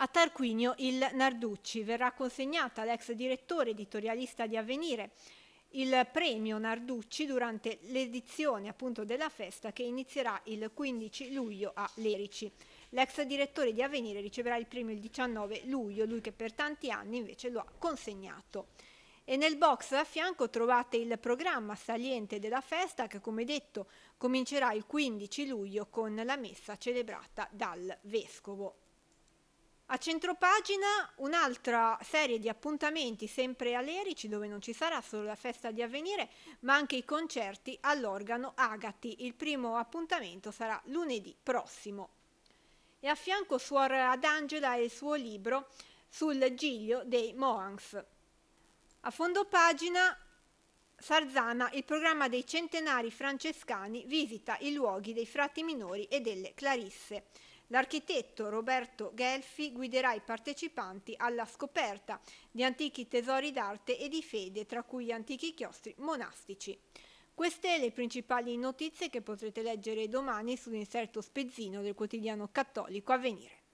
A Tarquinio il Narducci verrà consegnata all'ex direttore editorialista di Avvenire il premio Narducci durante l'edizione appunto della festa che inizierà il 15 luglio a Lerici. L'ex direttore di Avvenire riceverà il premio il 19 luglio, lui che per tanti anni invece lo ha consegnato. E nel box a fianco trovate il programma saliente della festa che come detto comincerà il 15 luglio con la messa celebrata dal vescovo. A centropagina un'altra serie di appuntamenti sempre a Lerici dove non ci sarà solo la festa di avvenire ma anche i concerti all'organo Agati. Il primo appuntamento sarà lunedì prossimo. E a fianco Suor Adangela e il suo libro sul Giglio dei Moans. A fondo pagina Sarzana, il programma dei centenari francescani visita i luoghi dei frati minori e delle Clarisse. L'architetto Roberto Gelfi guiderà i partecipanti alla scoperta di antichi tesori d'arte e di fede, tra cui gli antichi chiostri monastici. Queste le principali notizie che potrete leggere domani sull'inserto spezzino del quotidiano cattolico Avvenire.